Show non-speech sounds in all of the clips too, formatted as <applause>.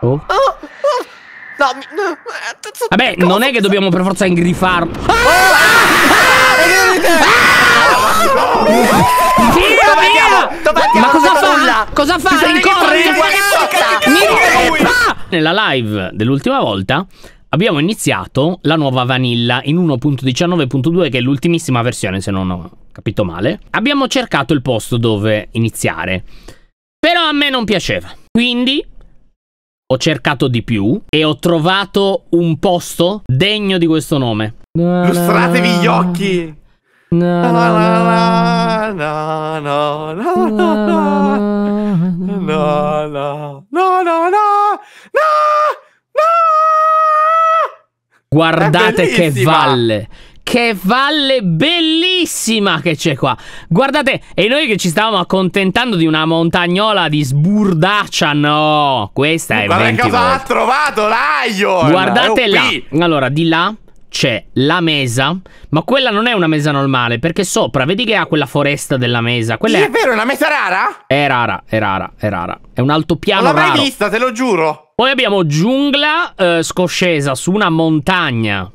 Oh. Oh. oh. No, no, Vabbè, non è che dobbiamo per forza ingrifarlo. Ah! Ah! ah! ah! ah! Via, via! Ma cosa fa? Cosa fa? Rincorre? Mi Nella live dell'ultima volta abbiamo iniziato la nuova vanilla in 1.19.2 che è l'ultimissima versione se non ho capito male. Abbiamo cercato il posto dove iniziare. Però a me non piaceva. Quindi ho cercato di più e ho trovato un posto degno di questo nome. Lustratevi gli occhi! No, no, no, no, no, no, no, Guardate che valle! Che valle bellissima che c'è qua Guardate E noi che ci stavamo accontentando di una montagnola di sburdaccia No oh, Questa è Guarda cosa ha trovato l'Aion Guardate là Allora di là c'è la mesa, ma quella non è una mesa normale, perché sopra, vedi che ha quella foresta della mesa. Quella sì, è... è vero, è una mesa rara? È rara, è rara, è rara. È un altopiano raro. Non l'ho mai raro. vista, te lo giuro. Poi abbiamo giungla eh, scoscesa su una montagna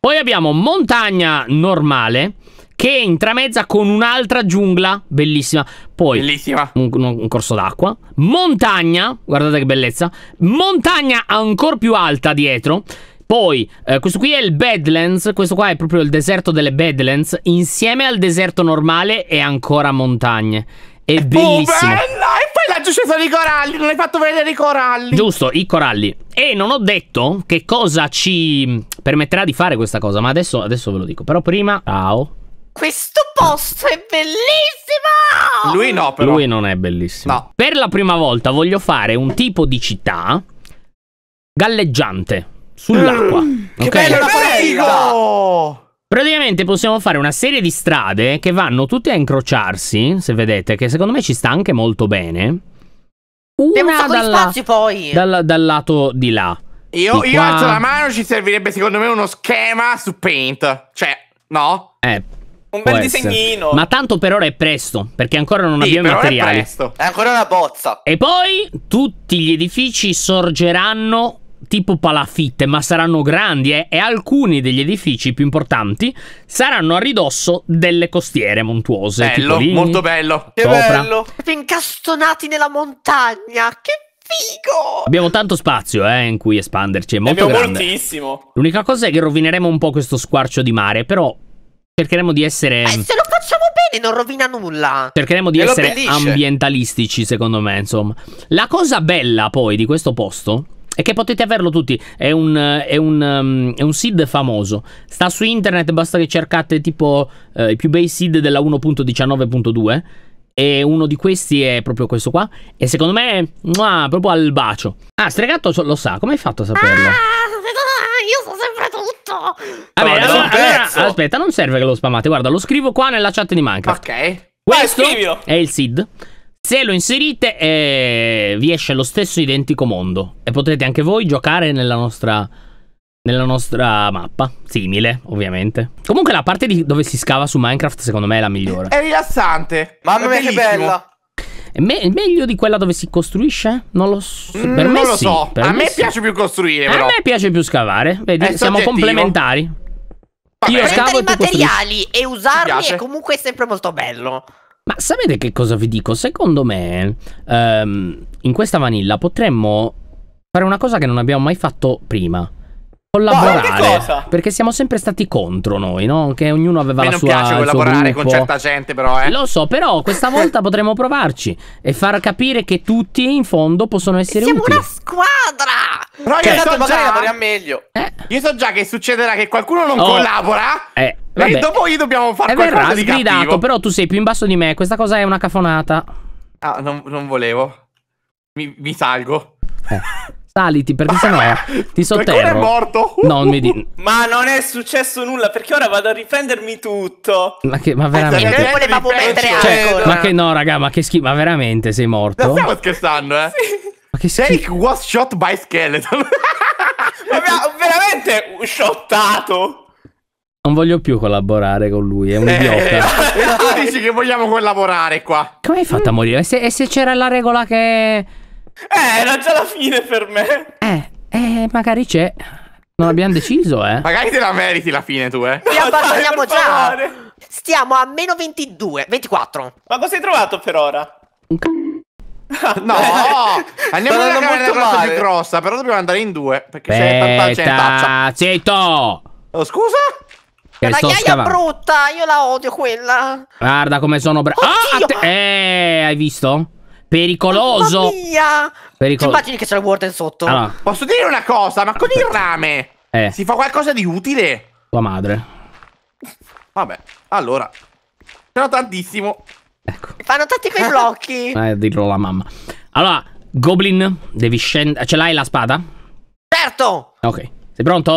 poi abbiamo montagna normale che è intramezza con un'altra giungla bellissima. Poi bellissima. Un, un, corso d'acqua, montagna, guardate che bellezza, montagna ancora più alta dietro. Poi, eh, questo qui è il Badlands, questo qua è proprio il deserto delle Badlands, insieme al deserto normale e ancora montagne. È oh, bellissimo. Oh, bella, la giustezza dei coralli, non hai fatto vedere i coralli. Giusto, i coralli. E non ho detto che cosa ci permetterà di fare questa cosa, ma adesso, adesso ve lo dico. Però prima, ciao. Questo posto è bellissimo! Lui no, però. Lui non è bellissimo. No. Per la prima volta voglio fare un tipo di città galleggiante sull'acqua. Mm, okay? Che bello, figo! Praticamente possiamo fare una serie di strade che vanno tutte a incrociarsi, se vedete, che secondo me ci sta anche molto bene una un dalla, spazio poi. Dalla, dal lato di là. Io, di io alzo la mano, ci servirebbe secondo me uno schema su Paint. Cioè, no? Eh. Un bel disegnino. Ma tanto per ora è presto, perché ancora non sì, abbiamo i materiali. È, presto. è ancora una bozza. E poi tutti gli edifici sorgeranno tipo palafitte, ma saranno grandi eh, e alcuni degli edifici più importanti saranno a ridosso delle costiere montuose. Bello, Tipolini, molto bello. Che sopra. bello. Incastonati nella montagna. Che Figo! Abbiamo tanto spazio eh, in cui espanderci, è molto Abbiamo grande. moltissimo. L'unica cosa è che rovineremo un po' questo squarcio di mare, però cercheremo di essere... Eh, se lo facciamo bene non rovina nulla. Cercheremo di e essere ambientalistici, secondo me, insomma. La cosa bella poi di questo posto e che potete averlo tutti. È un, è un, um, è un seed famoso. Sta su internet, basta che cercate tipo eh, i più bei seed della 1.19.2. E uno di questi è proprio questo qua. E secondo me è muah, proprio al bacio. Ah, Stregato lo sa, come hai fatto a saperlo? Ah, io so sempre tutto. Vabbè, no, allora, allora, aspetta, non serve che lo spammate. Guarda, lo scrivo qua nella chat di Minecraft. Ok. Questo Vai, è il seed. Se lo inserite eh, vi esce lo stesso identico mondo e potrete anche voi giocare nella nostra, nella nostra mappa, simile ovviamente. Comunque la parte dove si scava su Minecraft secondo me è la migliore. È rilassante, mamma mia che bella. È me meglio di quella dove si costruisce? Non lo so. Per mm, non lo sì. so. Per a me, me piace più costruire. Però. A me piace più scavare. Vedi, siamo complementari. Vabbè. Io scavo i materiali e usarli è comunque sempre molto bello. Ma sapete che cosa vi dico? Secondo me, um, in questa vanilla potremmo fare una cosa che non abbiamo mai fatto prima collaborare Ma cosa? perché siamo sempre stati contro noi no? che ognuno aveva la sua mi piace collaborare con certa gente però eh. lo so però questa <laughs> volta potremmo provarci e far capire che tutti in fondo possono essere siamo utili siamo una squadra però cioè, io so magari meglio eh. io so già che succederà che qualcuno non oh. collabora eh Vabbè. E dopo io dobbiamo fare e verrà di sgridato, cattivo. però tu sei più in basso di me. Questa cosa è una cafonata. Ah, non, non volevo. Mi, mi salgo. Eh. <laughs> Saliti perché sennò <laughs> ti sotterro. Ma è morto. No, mi di... <laughs> Ma non è successo nulla perché ora vado a riprendermi tutto. Ma che ma eh, veramente? Eh, noi volevamo cioè, mettere cioè, cioè, Ma che no, raga, ma che schifo, ma veramente sei morto? Ma stiamo scherzando, eh. sì. Ma che schifo. Jake was shot by skeleton. <laughs> ma veramente shottato. Non voglio più collaborare con lui, è un eh, idiota. Eh, tu dici che vogliamo collaborare qua. Come hai fatto a morire? E se, e se c'era la regola che eh, era già la fine per me. Eh, eh, magari c'è. Non abbiamo deciso, eh. Magari te la meriti la fine tu, eh. Ti no, abbandoniamo già. Favore. Stiamo a meno 22, 24. Ma cosa hai trovato per ora? Un c***o. Ah, no, andiamo nella camera più grossa, però dobbiamo andare in due, perché c'è tanta gente taccia. Oh, scusa? Che la ghiaia brutta, io la odio quella. Guarda come sono bravo. Ah, eh, hai visto? Pericoloso. Mamma mia. Pericolo... Ti immagini che c'è il Warden sotto? Allora. Posso dire una cosa? Ma con il rame eh. si fa qualcosa di utile? Tua madre. Vabbè, allora. Sono tantissimo. Ecco. Fanno tanti quei <laughs> blocchi. Eh, dirlo alla mamma. Allora, Goblin, devi scendere. Ce l'hai la spada? Certo. Ok. Sei pronto?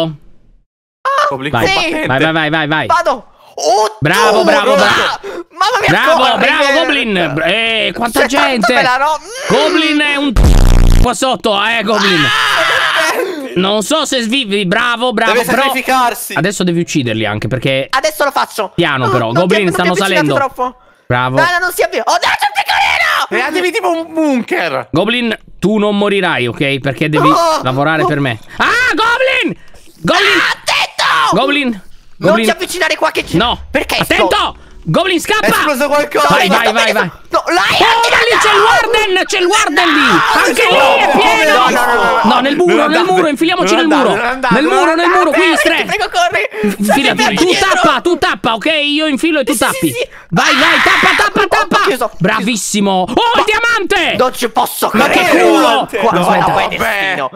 Ah, Goblin vai. Sì. vai, vai, vai, vai, vai. Vado. Oh, bravo, bravo, bravo. Mamma mia, bravo, corre. bravo, Goblin. Eh, quanta cioè, gente. no? Goblin è un <laughs> qua sotto, eh, Goblin. Ah, non so se svivi, bravo, bravo. Deve però sacrificarsi. Adesso devi ucciderli anche perché Adesso lo faccio. Piano però, oh, Goblin ti, stanno salendo. Troppo. Bravo. Dai, no, non si avvia. Oh, dai, c'è piccolino! Createvi eh, tipo un bunker. Goblin, tu non morirai, ok? Perché devi oh, lavorare oh. per me. Ah, Goblin! Goblin! Ah, attento! Goblin! Goblin... Non ti avvicinare qua che c'è No! Perché? Attento! Sto... Goblin scappa! È esploso qualcosa! Vai, vai, vai, vai! No, oh, ma lì c'è il warden! C'è il warden lì! Anche lì è pieno! No, nel muro, nel muro, infiliamoci nel muro! Nel muro, nel muro, qui, stre! Prego, corri! Infiliati, tu tappa, tu tappa, ok? Io infilo e tu tappi! Vai, vai, ah, tappa, tappa, tappa! Bravissimo! Oh, il diamante! Non ci posso credere! Ma che culo! Qua, aspetta, è destino!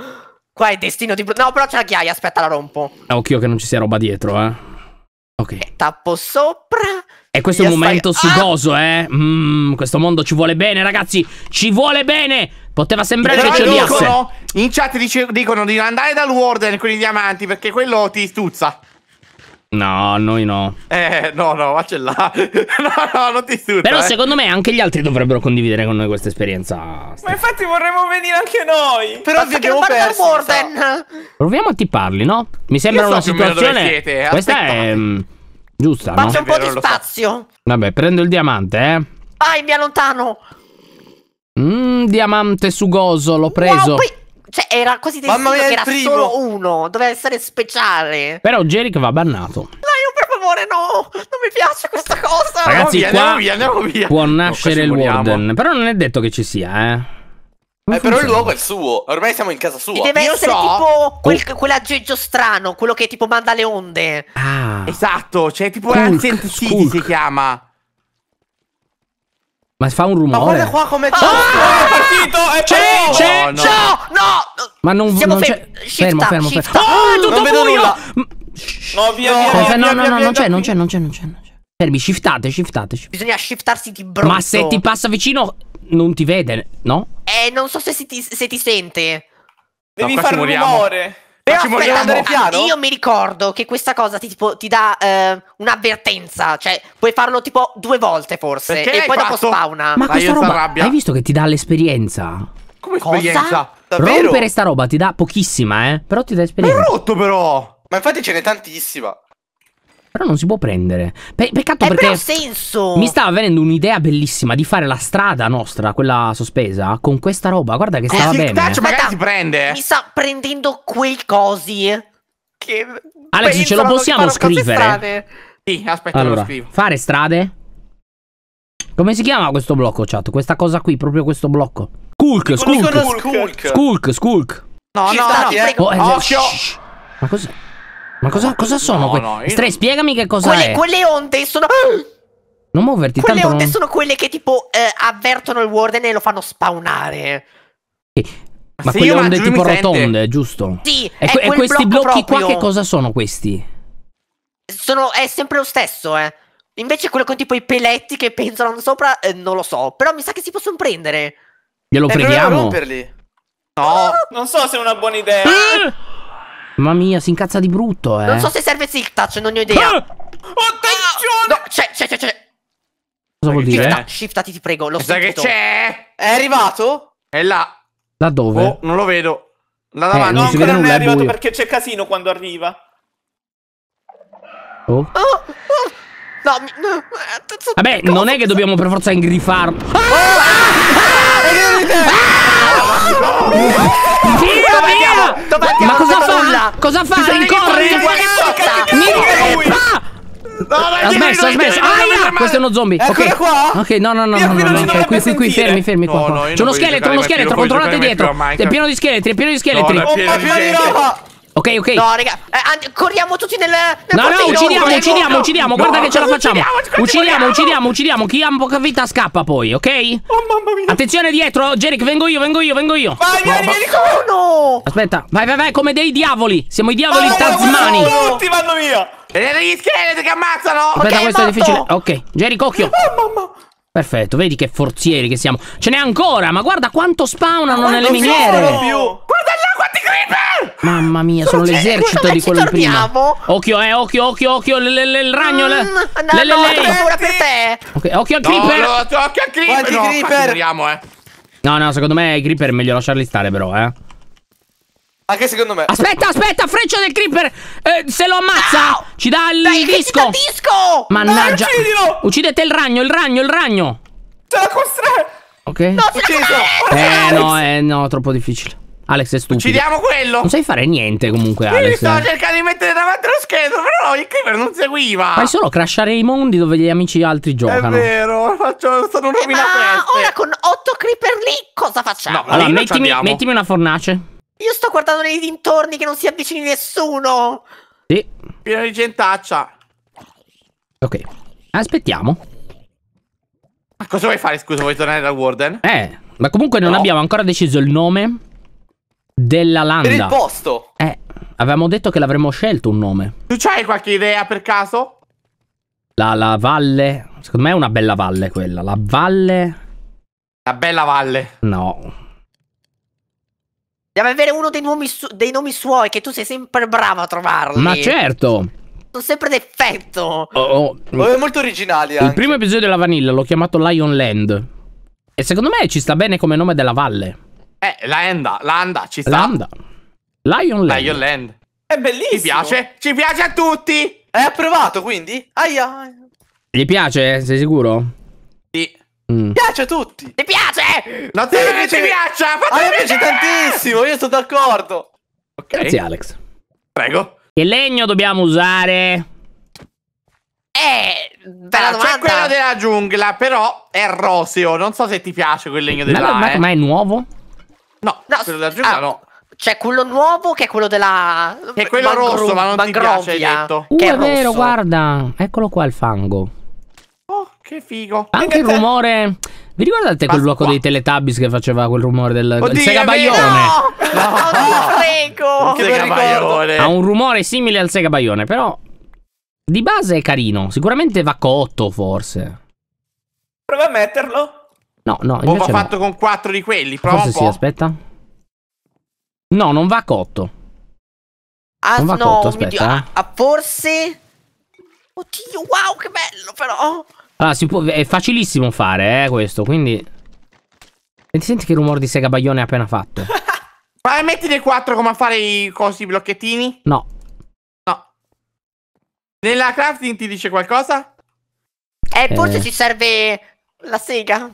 Qua è destino di... No, però c'è la ghiaia, aspetta, la rompo! Occhio che non ci sia roba dietro, eh! Ok. Tappo sopra. E questo è un momento stai... sugoso, ah! eh. Mm, questo mondo ci vuole bene, ragazzi. Ci vuole bene. Poteva sembrare Però che ci odiasse. In chat dicono di non andare dal Warden con i diamanti perché quello ti stuzza. No, noi no. Eh, no, no, ma ce l'ha. <laughs> no, no, non ti stupire. Però eh. secondo me anche gli altri dovrebbero condividere con noi questa esperienza. Ma infatti vorremmo venire anche noi. Però Basta abbiamo perso. Warden. Proviamo a tipparli, no? Mi sembra Io una so situazione... Siete, eh, questa è... Mh, mm, giusta, Faccio no? un po' di spazio. So. Vabbè, prendo il diamante, eh. Vai, mi allontano. Mmm, diamante sugoso, l'ho preso. Wow, poi... Cioè, era quasi deciso che era primo. solo uno. Doveva essere speciale. Però Jerick va bannato. Dai, oh, per favore, no! Non mi piace questa cosa! Ragazzi, andiamo qua via, andiamo via. può nascere no, il Warden. Però non è detto che ci sia, eh. Eh, però il luogo è il suo, ormai siamo in casa sua. E deve Io essere so... tipo oh. quel, quell'aggeggio strano, quello che tipo manda le onde. Ah. Esatto, cioè tipo Ancient City si chiama. Ma fa un rumore. Ma guarda qua come ah, c'è. Ah, è partito! È c'è, c'è, no, no. no, Ma non, Siamo non c'è. Fermo, fermo, fermo. Oh, ah, è tutto non buio. No, eh, via, no, via, no, via, no, via, no, via, non c'è, non c'è, non c'è, non c'è. Fermi, shiftate, shiftate. Bisogna shiftarsi di brutto. Ma se ti passa vicino non ti vede, no? Eh, non so se, ti, se ti sente. Devi no, fare un rumore. Però ci aspetta, andare piano? Io mi ricordo che questa cosa ti, tipo, ti dà eh, un'avvertenza. Cioè, puoi farlo tipo due volte forse. Perché e poi fatto? dopo spawna. Ma questa roba. Rabbia. Hai visto che ti dà l'esperienza? Come cosa? esperienza? Davvero? Rompere sta roba ti dà pochissima, eh. Però ti dà esperienza. Ma è rotto, però. Ma infatti ce n'è tantissima. Però non si può prendere. Pe- peccato eh, perché. senso! Mi stava venendo un'idea bellissima di fare la strada nostra, quella sospesa, con questa roba. Guarda che stava eh, bene. Taccio, magari Aspetta, si prende. Mi sta prendendo quei cosi. Che. Alex, ce lo possiamo scrivere? Sì, aspetta, allora, lo scrivo. Fare strade. Come si chiama questo blocco, chat? Questa cosa qui, proprio questo blocco. Skulk, skulk. Skulk, skulk. skulk. No, Ci no, stati, no. Eh. Oh, eh, Occhio! Ma cos'è? Ma cosa, cosa sono? No, que- no, io... Stray, spiegami che cosa quelle, è. Quelle onde sono... <gasps> Non muoverti quelle tanto. Quelle onde non... sono quelle che tipo eh, avvertono il warden e lo fanno spawnare. Sì. Ma sì, quelle onde tipo rotonde, sente. giusto? Sì. E, que questi blocchi proprio. qua che cosa sono questi? Sono, è sempre lo stesso, eh. Invece quello con tipo i peletti che penzolano sopra, eh, non lo so. Però mi sa che si possono prendere. Glielo eh, prendiamo? romperli. No. Ah, non so se è una buona idea. Ah! Mamma mia, si incazza di brutto, eh. Non so se serve Silk Touch, non ne ho idea. Ah! Attenzione! no, c'è, c'è, c'è, c'è. Cosa vuol dire? Shifta, shiftati, ti prego, l'ho sentito. che c'è? È arrivato? È là. Da dove? Oh, non lo vedo. Là davanti. non no, ancora non è arrivato buio. perché c'è casino quando arriva. Oh. oh, oh. No, no, Vabbè, non è che dobbiamo per forza ingrifarlo. Ah! ah! ah! ah! No! Via, via! Ma cosa fa? Cosa fa? Rincorre? Mi ah! No, ha smesso, ha ah, smesso. questo è uno zombie. Eccolo qua. Ok, no, no, no, no, no, qui, qui, qui, fermi, fermi qua. C'è uno scheletro, uno scheletro, controllate dietro. È pieno di scheletri, è pieno di scheletri. Oh, ma pieno di roba. Ok, ok. No, raga, eh, corriamo tutti nel. nel no, no, uccidiamo, uccidiamo, no, uccidiamo. No, guarda no, che ce la facciamo. Uccidiamo, uccidiamo, uccidiamo, uccidiamo. Chi ha poca vita scappa poi, ok? Oh, mamma mia. Attenzione dietro, Jerick, vengo io, vengo io, vengo io. Vai, vieni, vieni con no. Aspetta, vai, vai, vai, come dei diavoli. Siamo i diavoli vai, tasmani. Tutti vanno via. E gli scheletri che ammazzano. Aspetta, okay, questo è difficile. Ok, Jerick, occhio. Oh, mamma. Perfetto, vedi che forzieri che siamo. Ce n'è ancora, ma guarda quanto spawnano nelle miniere. Più. Mamma mia, sono cioè, l'esercito di quello di prima. Occhio, eh, occhio, occhio, occhio, il ragno. Le, mm, le, le, paura per te. occhio al creeper. occhio al creeper. Quanti creeper? eh. No, no, secondo me i creeper è meglio lasciarli stare però, eh. Anche secondo me. Aspetta, aspetta, freccia del creeper. Eh, se lo ammazza, no! ci dà il Dai, disco. disco. Mannaggia. Uccidilo. Uccidete il ragno, il ragno, il ragno. Ce la costretto. Ok. No, ce la Eh, no, eh, no, troppo difficile. Alex è stupido. Uccidiamo quello. Non sai fare niente comunque, Alex. Io sto cercando di mettere davanti lo schermo, però il creeper non seguiva. Fai solo crashare i mondi dove gli amici altri giocano. È vero, faccio, sono eh rovinatore. Ma ora con 8 creeper lì cosa facciamo? No, allora, mettimi, mettimi una fornace. Io sto guardando nei dintorni che non si avvicini nessuno. Sì. Pieno di gentaccia. Ok. Aspettiamo. Ma cosa vuoi fare, scusa? Vuoi tornare dal Warden? Eh, ma comunque non abbiamo ancora deciso il nome della Landa. Per il posto. Eh, avevamo detto che l'avremmo scelto un nome. Tu c'hai qualche idea per caso? La, la valle. Secondo me è una bella valle quella. La valle. La bella valle. No. Deve avere uno dei nomi, dei nomi suoi che tu sei sempre bravo a trovarli. Ma certo. Sono sempre d'effetto. Oh, oh. oh, molto originale. Il primo episodio della Vanilla l'ho chiamato Lion Land. E secondo me ci sta bene come nome della valle. Eh, Landa, Landa, ci sta. Landa. Lion Land. Lion Land. È bellissimo. Ci piace? Ci piace a tutti. È approvato, quindi? Aia. Gli piace? Sei sicuro? Sì. Mm. Piace a tutti. Ti piace? Non ti sì, piace? Ti piace? A me piace tantissimo, io sono d'accordo. Okay. Grazie Alex. Prego. Che legno dobbiamo usare? Eh, allora, c'è quello della giungla, però è roseo. Non so se ti piace quel legno della giungla. Ma, ma, eh. ma è nuovo? No, no quello della giungla ah, no. C'è quello nuovo che è quello della. Che è quello Mangro... rosso, ma non Mangrovia, ti piace, hai detto. Uh, che è, uh, è vero, guarda. Eccolo qua il fango. Oh, che figo. Anche il rumore. Vi ricordate quel blocco dei Teletubbies che faceva quel rumore del Oddio, Sega Baione? No, no, no, oh, no. prego. Sega Baione. Ha un rumore simile al Sega Baione, però di base è carino. Sicuramente va cotto, forse. Prova a metterlo. No, no. Boba fatto con quattro di quelli. Prova Forse un po'. Sì, aspetta. No, non va cotto. Ah, non va no, cotto, aspetta. Eh. Ah, forse. Oddio, wow, che bello, però. Allora, ah, si può, è facilissimo fare, eh, questo, quindi... ti senti che rumore di sega baglione ha appena fatto. <laughs> Vai, metti dei quattro come a fare i cosi, blocchettini. No. No. Nella crafting ti dice qualcosa? Eh, forse eh. ci serve la sega.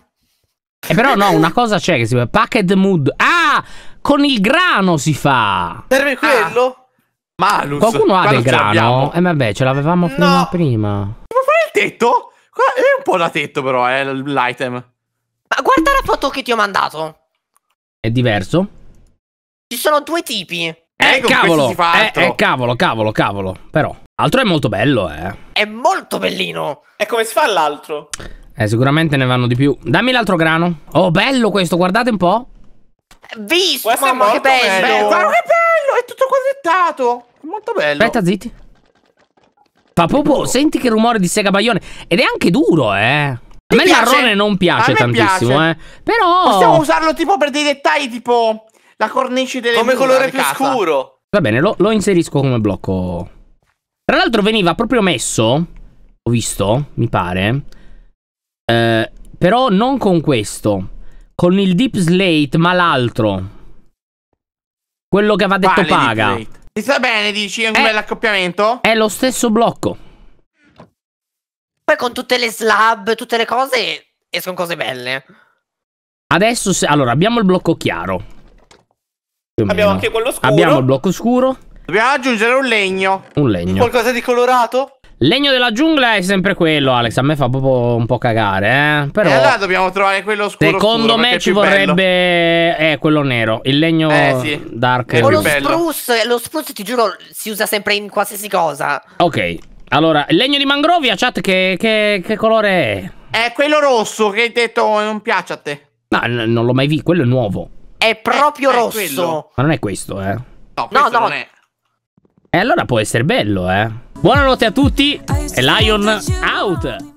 Eh, però no, una cosa c'è che si chiama Packed Mood. Ah, con il grano si fa. Serve quello? Ah. Malus. Qualcuno ha del grano? Eh vabbè, ce l'avevamo no. prima. Ma fare il tetto? È un po' da tetto però, eh, l'item. Ma guarda la foto che ti ho mandato. È diverso? Ci sono due tipi. Eh, eh cavolo, eh, eh, cavolo, cavolo, cavolo. Però, altro è molto bello, eh. È molto bellino. E come si fa l'altro? Eh, sicuramente ne vanno di più. Dammi l'altro grano. Oh, bello questo, guardate un po'. Visto, questo mamma, che bello. bello. Guarda che bello, è tutto quadrettato. È molto bello. Aspetta, zitti. Fa proprio, senti che rumore di sega baglione. Ed è anche duro, eh. Ti a me il marrone non piace tantissimo, piace. eh. Però... Possiamo usarlo tipo per dei dettagli, tipo la cornice delle Come colore più casa. scuro. Va bene, lo, lo inserisco come blocco. Tra l'altro veniva proprio messo, ho visto, mi pare... Eh, però non con questo. Con il Deep Slate, ma l'altro. Quello che va detto vale Paga. Ti sta bene, dici? È un è, eh. bell'accoppiamento? È lo stesso blocco. Poi con tutte le slab, tutte le cose, escono cose belle. Adesso, se, allora, abbiamo il blocco chiaro. Abbiamo anche quello scuro. Abbiamo il blocco scuro. Dobbiamo aggiungere un legno. Un legno. Qualcosa di colorato? Legno della giungla è sempre quello, Alex. A me fa proprio un po' cagare, eh. Però. Eh, allora dobbiamo trovare quello scuro. Secondo scuro, me ci vorrebbe. Bello. Eh, quello nero. Il legno eh, sì. dark. O lo bello. spruce. Lo spruce, ti giuro, si usa sempre in qualsiasi cosa. Ok. Allora, il legno di mangrovia, chat, che, che, che colore è? È quello rosso che hai detto non piace a te. No, non l'ho mai visto. Quello è nuovo. È proprio eh, rosso. È Ma non è questo, eh. No, questo no, no. non è. E allora può essere bello, eh. Buonanotte a tutti e Lion out!